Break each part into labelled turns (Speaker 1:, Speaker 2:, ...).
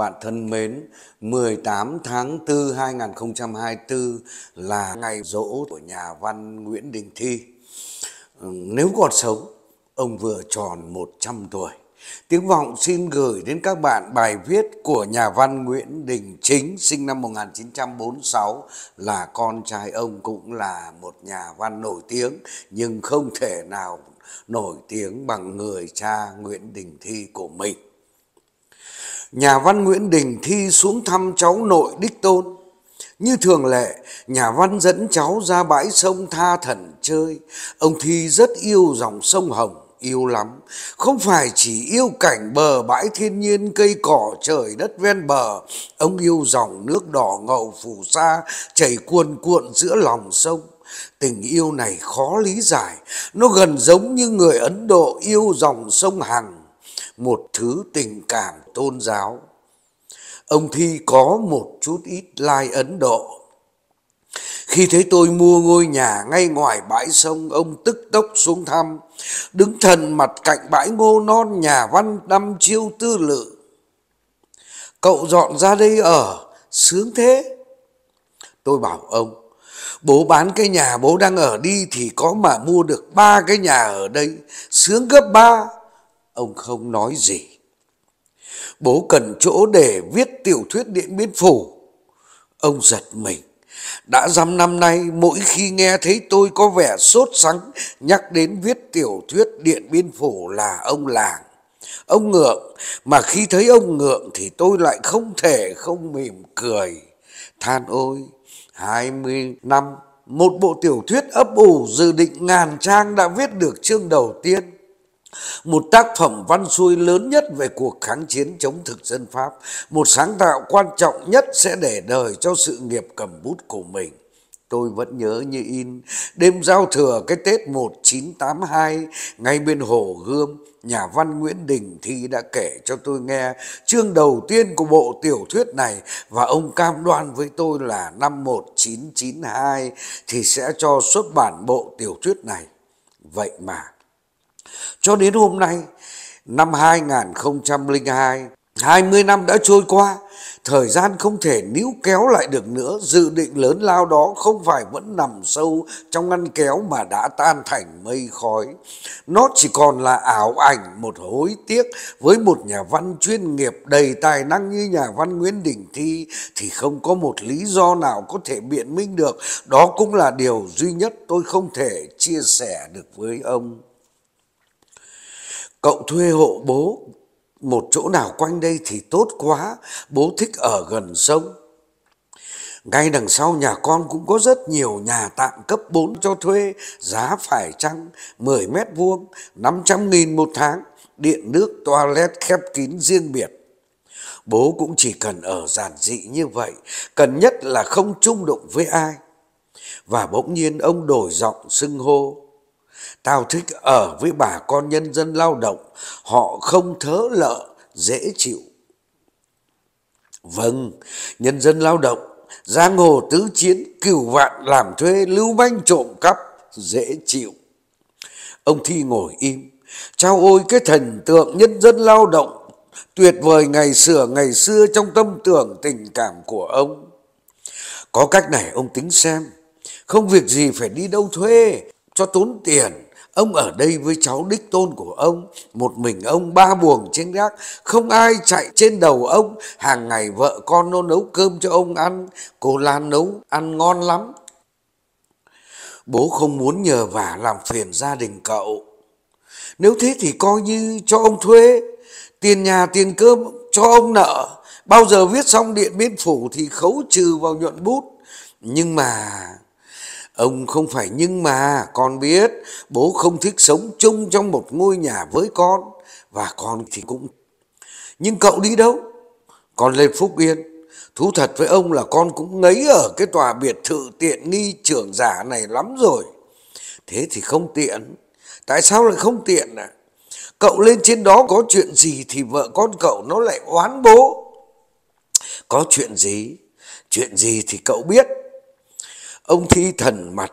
Speaker 1: bạn thân mến, 18 tháng 4 2024 là ngày dỗ của nhà văn Nguyễn Đình Thi. Ừ, nếu còn sống, ông vừa tròn 100 tuổi. Tiếng vọng xin gửi đến các bạn bài viết của nhà văn Nguyễn Đình Chính sinh năm 1946 là con trai ông cũng là một nhà văn nổi tiếng nhưng không thể nào nổi tiếng bằng người cha Nguyễn Đình Thi của mình nhà văn Nguyễn Đình Thi xuống thăm cháu nội đích tôn. Như thường lệ, nhà văn dẫn cháu ra bãi sông tha thần chơi. Ông Thi rất yêu dòng sông Hồng, yêu lắm. Không phải chỉ yêu cảnh bờ bãi thiên nhiên cây cỏ trời đất ven bờ. Ông yêu dòng nước đỏ ngầu phù sa chảy cuồn cuộn giữa lòng sông. Tình yêu này khó lý giải, nó gần giống như người Ấn Độ yêu dòng sông Hằng một thứ tình cảm tôn giáo. Ông Thi có một chút ít lai like Ấn Độ. Khi thấy tôi mua ngôi nhà ngay ngoài bãi sông, ông tức tốc xuống thăm, đứng thần mặt cạnh bãi ngô non nhà văn năm chiêu tư lự. Cậu dọn ra đây ở, sướng thế. Tôi bảo ông, bố bán cái nhà bố đang ở đi thì có mà mua được ba cái nhà ở đây, sướng gấp ba ông không nói gì. Bố cần chỗ để viết tiểu thuyết Điện Biên Phủ. Ông giật mình. Đã dăm năm nay, mỗi khi nghe thấy tôi có vẻ sốt sắng nhắc đến viết tiểu thuyết Điện Biên Phủ là ông làng. Ông ngượng, mà khi thấy ông ngượng thì tôi lại không thể không mỉm cười. Than ôi, 20 năm, một bộ tiểu thuyết ấp ủ dự định ngàn trang đã viết được chương đầu tiên một tác phẩm văn xuôi lớn nhất về cuộc kháng chiến chống thực dân Pháp, một sáng tạo quan trọng nhất sẽ để đời cho sự nghiệp cầm bút của mình. Tôi vẫn nhớ như in, đêm giao thừa cái Tết 1982, ngay bên hồ Gươm, nhà văn Nguyễn Đình Thi đã kể cho tôi nghe chương đầu tiên của bộ tiểu thuyết này và ông cam đoan với tôi là năm 1992 thì sẽ cho xuất bản bộ tiểu thuyết này. Vậy mà cho đến hôm nay, năm 2002, 20 năm đã trôi qua, thời gian không thể níu kéo lại được nữa, dự định lớn lao đó không phải vẫn nằm sâu trong ngăn kéo mà đã tan thành mây khói. Nó chỉ còn là ảo ảnh một hối tiếc với một nhà văn chuyên nghiệp đầy tài năng như nhà văn Nguyễn Đình Thi thì không có một lý do nào có thể biện minh được. Đó cũng là điều duy nhất tôi không thể chia sẻ được với ông cậu thuê hộ bố một chỗ nào quanh đây thì tốt quá, bố thích ở gần sông. Ngay đằng sau nhà con cũng có rất nhiều nhà tạm cấp 4 cho thuê, giá phải chăng, 10 mét vuông, 500 nghìn một tháng, điện nước, toilet khép kín riêng biệt. Bố cũng chỉ cần ở giản dị như vậy, cần nhất là không chung đụng với ai. Và bỗng nhiên ông đổi giọng xưng hô, Tao thích ở với bà con nhân dân lao động, họ không thớ lợ, dễ chịu. Vâng, nhân dân lao động, giang hồ tứ chiến, cửu vạn làm thuê, lưu manh trộm cắp, dễ chịu. Ông Thi ngồi im, trao ôi cái thần tượng nhân dân lao động tuyệt vời ngày xưa ngày xưa trong tâm tưởng tình cảm của ông. Có cách này ông tính xem, không việc gì phải đi đâu thuê, cho tốn tiền ông ở đây với cháu đích tôn của ông một mình ông ba buồng trên gác không ai chạy trên đầu ông hàng ngày vợ con nó nấu cơm cho ông ăn cô lan nấu ăn ngon lắm bố không muốn nhờ vả làm phiền gia đình cậu nếu thế thì coi như cho ông thuê tiền nhà tiền cơm cho ông nợ bao giờ viết xong điện biên phủ thì khấu trừ vào nhuận bút nhưng mà Ông không phải nhưng mà con biết bố không thích sống chung trong một ngôi nhà với con và con thì cũng. Nhưng cậu đi đâu? Con lên Phúc Yên. Thú thật với ông là con cũng ngấy ở cái tòa biệt thự tiện nghi trưởng giả này lắm rồi. Thế thì không tiện. Tại sao lại không tiện À? Cậu lên trên đó có chuyện gì thì vợ con cậu nó lại oán bố. Có chuyện gì? Chuyện gì thì cậu biết Ông thi thần mặt,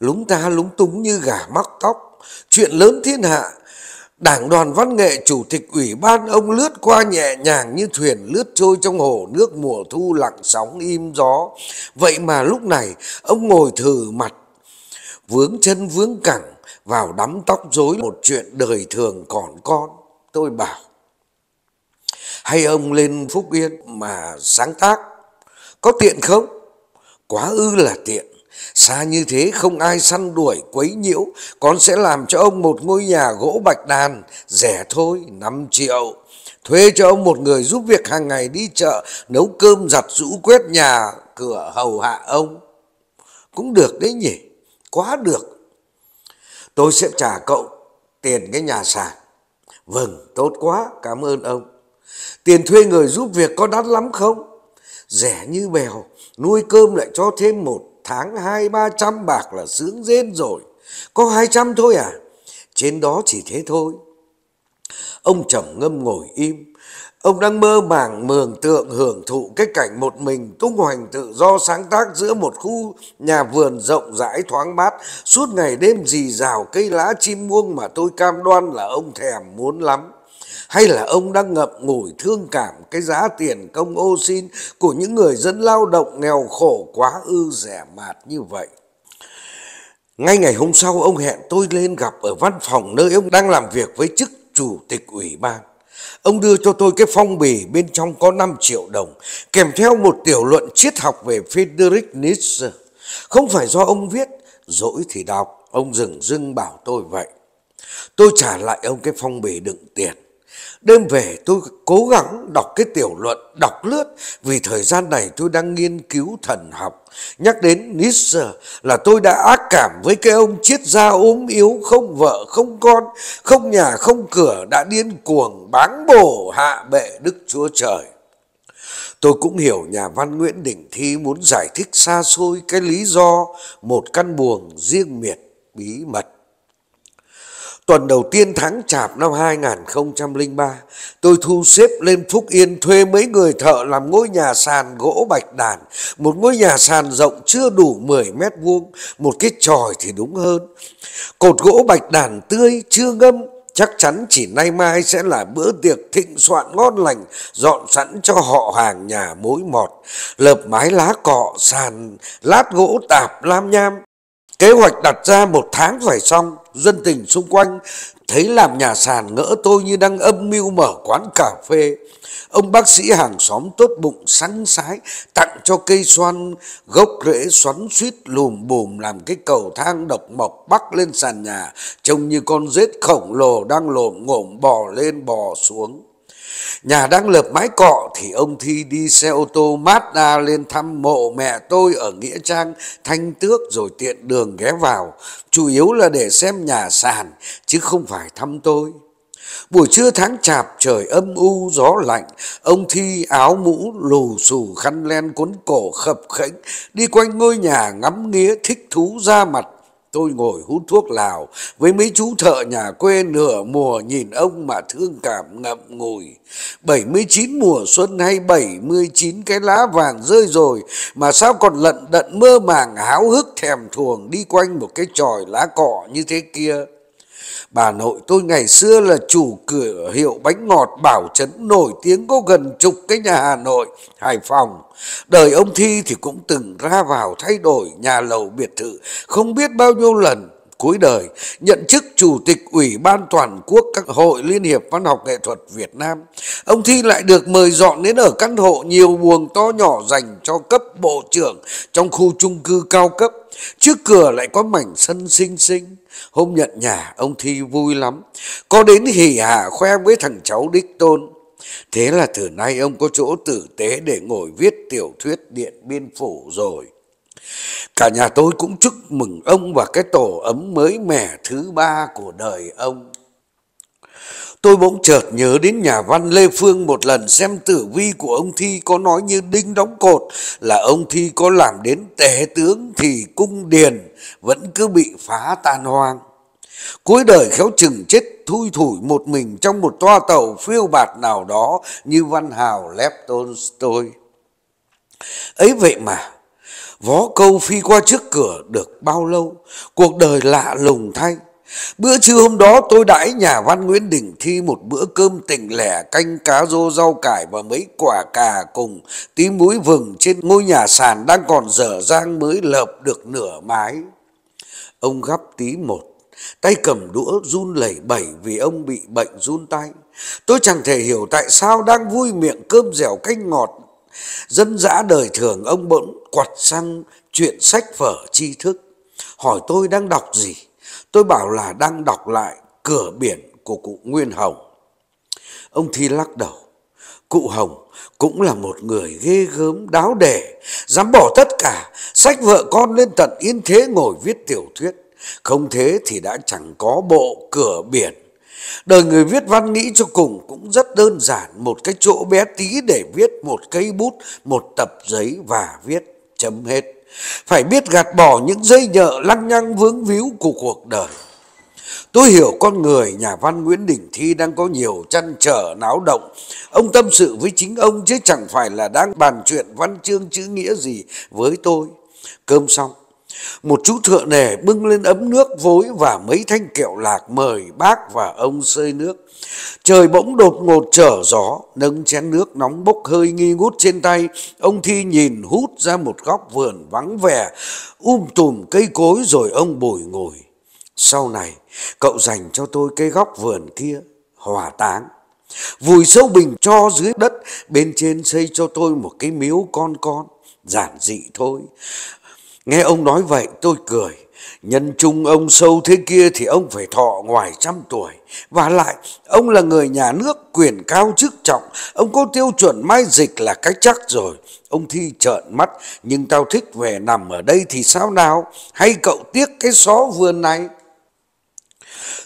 Speaker 1: lúng ta lúng túng như gà mắc tóc, chuyện lớn thiên hạ. Đảng đoàn văn nghệ chủ tịch ủy ban ông lướt qua nhẹ nhàng như thuyền lướt trôi trong hồ nước mùa thu lặng sóng im gió. Vậy mà lúc này ông ngồi thử mặt, vướng chân vướng cẳng vào đắm tóc rối một chuyện đời thường còn con. Tôi bảo, hay ông lên Phúc Yên mà sáng tác, có tiện không? quá ư là tiện. Xa như thế không ai săn đuổi quấy nhiễu, con sẽ làm cho ông một ngôi nhà gỗ bạch đàn, rẻ thôi, 5 triệu. Thuê cho ông một người giúp việc hàng ngày đi chợ, nấu cơm giặt rũ quét nhà, cửa hầu hạ ông. Cũng được đấy nhỉ, quá được. Tôi sẽ trả cậu tiền cái nhà sàn. Vâng, tốt quá, cảm ơn ông. Tiền thuê người giúp việc có đắt lắm không? rẻ như bèo nuôi cơm lại cho thêm một tháng hai ba trăm bạc là sướng rên rồi có hai trăm thôi à trên đó chỉ thế thôi ông trầm ngâm ngồi im ông đang mơ màng mường tượng hưởng thụ cái cảnh một mình tung hoành tự do sáng tác giữa một khu nhà vườn rộng rãi thoáng mát suốt ngày đêm rì rào cây lá chim muông mà tôi cam đoan là ông thèm muốn lắm hay là ông đang ngập ngùi thương cảm cái giá tiền công ô xin của những người dân lao động nghèo khổ quá ư rẻ mạt như vậy. Ngay ngày hôm sau ông hẹn tôi lên gặp ở văn phòng nơi ông đang làm việc với chức chủ tịch ủy ban. Ông đưa cho tôi cái phong bì bên trong có 5 triệu đồng kèm theo một tiểu luận triết học về Friedrich Nietzsche. Không phải do ông viết, dỗi thì đọc, ông dừng dưng bảo tôi vậy. Tôi trả lại ông cái phong bì đựng tiền. Đêm về tôi cố gắng đọc cái tiểu luận, đọc lướt vì thời gian này tôi đang nghiên cứu thần học. Nhắc đến Nietzsche là tôi đã ác cảm với cái ông chết gia ốm yếu, không vợ, không con, không nhà, không cửa đã điên cuồng báng bổ hạ bệ Đức Chúa Trời. Tôi cũng hiểu nhà văn Nguyễn Đình Thi muốn giải thích xa xôi cái lý do một căn buồng riêng miệt bí mật. Tuần đầu tiên tháng chạp năm 2003, tôi thu xếp lên Phúc Yên thuê mấy người thợ làm ngôi nhà sàn gỗ bạch đàn. Một ngôi nhà sàn rộng chưa đủ 10 mét vuông, một cái tròi thì đúng hơn. Cột gỗ bạch đàn tươi, chưa ngâm, chắc chắn chỉ nay mai sẽ là bữa tiệc thịnh soạn ngon lành dọn sẵn cho họ hàng nhà mối mọt lợp mái lá cọ sàn lát gỗ tạp lam nham Kế hoạch đặt ra một tháng phải xong, dân tình xung quanh thấy làm nhà sàn ngỡ tôi như đang âm mưu mở quán cà phê. Ông bác sĩ hàng xóm tốt bụng sẵn sái tặng cho cây xoan gốc rễ xoắn suýt lùm bùm làm cái cầu thang độc mộc bắc lên sàn nhà trông như con rết khổng lồ đang lồm ngổm bò lên bò xuống. Nhà đang lợp mái cọ thì ông Thi đi xe ô tô Mazda lên thăm mộ mẹ tôi ở Nghĩa Trang Thanh Tước rồi tiện đường ghé vào. Chủ yếu là để xem nhà sàn chứ không phải thăm tôi. Buổi trưa tháng chạp trời âm u gió lạnh, ông Thi áo mũ lù xù khăn len cuốn cổ khập khễnh, đi quanh ngôi nhà ngắm nghía thích thú ra mặt Tôi ngồi hút thuốc lào với mấy chú thợ nhà quê nửa mùa nhìn ông mà thương cảm ngậm ngùi. 79 mùa xuân hay 79 cái lá vàng rơi rồi mà sao còn lận đận mơ màng háo hức thèm thuồng đi quanh một cái tròi lá cỏ như thế kia. Bà nội tôi ngày xưa là chủ cửa hiệu bánh ngọt Bảo Trấn nổi tiếng có gần chục cái nhà Hà Nội, Hải Phòng. Đời ông Thi thì cũng từng ra vào thay đổi nhà lầu biệt thự không biết bao nhiêu lần cuối đời, nhận chức Chủ tịch Ủy ban Toàn quốc các hội Liên hiệp Văn học Nghệ thuật Việt Nam. Ông Thi lại được mời dọn đến ở căn hộ nhiều buồng to nhỏ dành cho cấp bộ trưởng trong khu chung cư cao cấp. Trước cửa lại có mảnh sân xinh xinh. Hôm nhận nhà, ông Thi vui lắm. Có đến hỉ hả khoe với thằng cháu Đích Tôn. Thế là từ nay ông có chỗ tử tế để ngồi viết tiểu thuyết Điện Biên Phủ rồi. Cả nhà tôi cũng chúc mừng ông và cái tổ ấm mới mẻ thứ ba của đời ông. Tôi bỗng chợt nhớ đến nhà văn Lê Phương một lần xem tử vi của ông Thi có nói như đinh đóng cột là ông Thi có làm đến tể tướng thì cung điền vẫn cứ bị phá tan hoang. Cuối đời khéo chừng chết thui thủi một mình trong một toa tàu phiêu bạt nào đó như văn hào Lev tôi. Ấy vậy mà Vó câu phi qua trước cửa được bao lâu, cuộc đời lạ lùng thay. Bữa trưa hôm đó tôi đãi nhà văn Nguyễn Đình Thi một bữa cơm tình lẻ canh cá rô rau cải và mấy quả cà cùng tí muối vừng trên ngôi nhà sàn đang còn dở dang mới lợp được nửa mái. Ông gắp tí một, tay cầm đũa run lẩy bẩy vì ông bị bệnh run tay. Tôi chẳng thể hiểu tại sao đang vui miệng cơm dẻo canh ngọt Dân dã đời thường ông bỗng quặt sang chuyện sách vở tri thức. Hỏi tôi đang đọc gì? Tôi bảo là đang đọc lại Cửa biển của cụ Nguyên Hồng. Ông Thi lắc đầu. Cụ Hồng cũng là một người ghê gớm đáo đề, dám bỏ tất cả, sách vợ con lên tận yên thế ngồi viết tiểu thuyết. Không thế thì đã chẳng có bộ cửa biển Đời người viết văn nghĩ cho cùng cũng rất đơn giản, một cái chỗ bé tí để viết một cây bút, một tập giấy và viết chấm hết. Phải biết gạt bỏ những dây nhợ lăng nhăng vướng víu của cuộc đời. Tôi hiểu con người nhà văn Nguyễn Đình Thi đang có nhiều chăn trở náo động. Ông tâm sự với chính ông chứ chẳng phải là đang bàn chuyện văn chương chữ nghĩa gì với tôi. Cơm xong, một chú thợ nề bưng lên ấm nước vối và mấy thanh kẹo lạc mời bác và ông sơi nước. Trời bỗng đột ngột trở gió, nâng chén nước nóng bốc hơi nghi ngút trên tay. Ông Thi nhìn hút ra một góc vườn vắng vẻ, um tùm cây cối rồi ông bồi ngồi. Sau này, cậu dành cho tôi cây góc vườn kia, hỏa táng. Vùi sâu bình cho dưới đất, bên trên xây cho tôi một cái miếu con con, giản dị thôi. Nghe ông nói vậy tôi cười. Nhân chung ông sâu thế kia thì ông phải thọ ngoài trăm tuổi. Và lại, ông là người nhà nước quyền cao chức trọng. Ông có tiêu chuẩn mai dịch là cách chắc rồi. Ông Thi trợn mắt, nhưng tao thích về nằm ở đây thì sao nào? Hay cậu tiếc cái xó vườn này?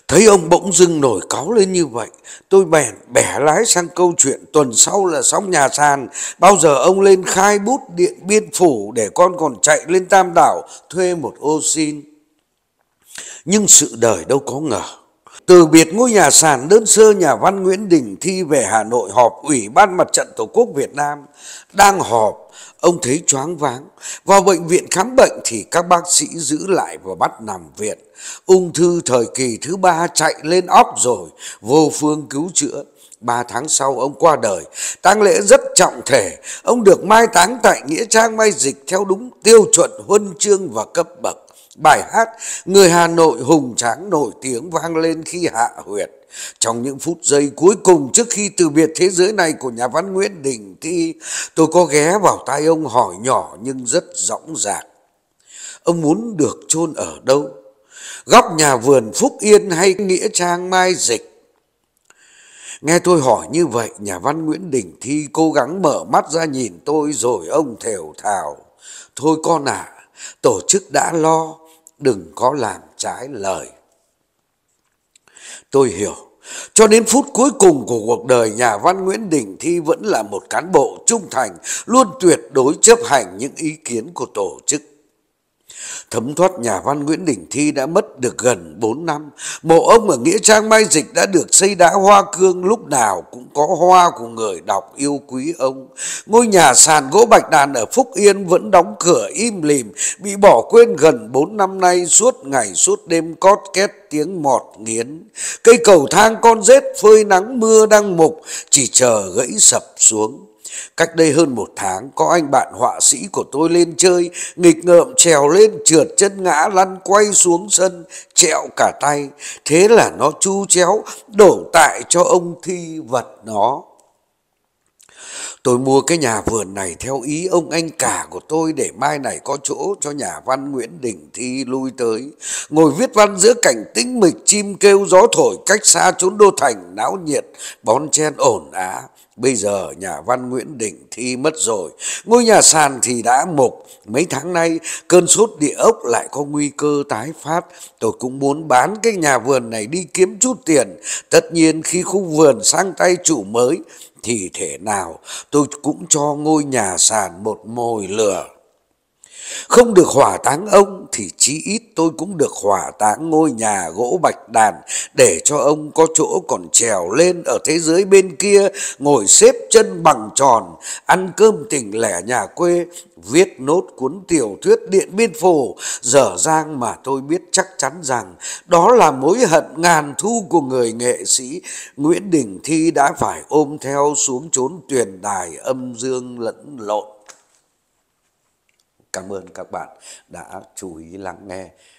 Speaker 1: Thấy ông bỗng dưng nổi cáu lên như vậy, tôi bèn bẻ lái sang câu chuyện tuần sau là sóng nhà sàn, bao giờ ông lên khai bút điện biên phủ để con còn chạy lên Tam Đảo thuê một ô xin. Nhưng sự đời đâu có ngờ từ biệt ngôi nhà sàn đơn sơ nhà văn Nguyễn Đình Thi về Hà Nội họp Ủy ban Mặt trận Tổ quốc Việt Nam. Đang họp, ông thấy choáng váng. Vào bệnh viện khám bệnh thì các bác sĩ giữ lại và bắt nằm viện. Ung thư thời kỳ thứ ba chạy lên óc rồi, vô phương cứu chữa. Ba tháng sau ông qua đời, tang lễ rất trọng thể, ông được mai táng tại Nghĩa Trang Mai Dịch theo đúng tiêu chuẩn huân chương và cấp bậc. Bài hát Người Hà Nội hùng tráng nổi tiếng vang lên khi hạ huyệt. Trong những phút giây cuối cùng trước khi từ biệt thế giới này của nhà văn Nguyễn Đình Thi, tôi có ghé vào tai ông hỏi nhỏ nhưng rất rõng rạc. Ông muốn được chôn ở đâu? Góc nhà vườn Phúc Yên hay Nghĩa Trang Mai Dịch? Nghe tôi hỏi như vậy, nhà văn Nguyễn Đình Thi cố gắng mở mắt ra nhìn tôi rồi ông thều thào. Thôi con ạ, à, tổ chức đã lo, đừng có làm trái lời. Tôi hiểu, cho đến phút cuối cùng của cuộc đời nhà văn Nguyễn Đình Thi vẫn là một cán bộ trung thành, luôn tuyệt đối chấp hành những ý kiến của tổ chức Thấm thoát nhà văn Nguyễn Đình Thi đã mất được gần 4 năm. Mộ ông ở Nghĩa Trang Mai Dịch đã được xây đá hoa cương lúc nào cũng có hoa của người đọc yêu quý ông. Ngôi nhà sàn gỗ bạch đàn ở Phúc Yên vẫn đóng cửa im lìm, bị bỏ quên gần 4 năm nay suốt ngày suốt đêm cót két tiếng mọt nghiến. Cây cầu thang con rết phơi nắng mưa đang mục, chỉ chờ gãy sập xuống. Cách đây hơn một tháng có anh bạn họa sĩ của tôi lên chơi, nghịch ngợm trèo lên trượt chân ngã lăn quay xuống sân, trẹo cả tay. Thế là nó chu chéo, đổ tại cho ông thi vật nó. Tôi mua cái nhà vườn này theo ý ông anh cả của tôi để mai này có chỗ cho nhà văn Nguyễn Đình Thi lui tới. Ngồi viết văn giữa cảnh tĩnh mịch chim kêu gió thổi cách xa chốn đô thành não nhiệt, bón chen ổn á. Bây giờ nhà văn Nguyễn Định Thi mất rồi, ngôi nhà sàn thì đã mục. Mấy tháng nay cơn sốt địa ốc lại có nguy cơ tái phát. Tôi cũng muốn bán cái nhà vườn này đi kiếm chút tiền. Tất nhiên khi khu vườn sang tay chủ mới thì thể nào tôi cũng cho ngôi nhà sàn một mồi lửa. Không được hỏa táng ông thì chí ít tôi cũng được hỏa táng ngôi nhà gỗ bạch đàn để cho ông có chỗ còn trèo lên ở thế giới bên kia, ngồi xếp chân bằng tròn, ăn cơm tỉnh lẻ nhà quê, viết nốt cuốn tiểu thuyết Điện Biên Phủ, dở dang mà tôi biết chắc chắn rằng đó là mối hận ngàn thu của người nghệ sĩ Nguyễn Đình Thi đã phải ôm theo xuống chốn tuyền đài âm dương lẫn lộn. Cảm ơn các bạn đã chú ý lắng nghe.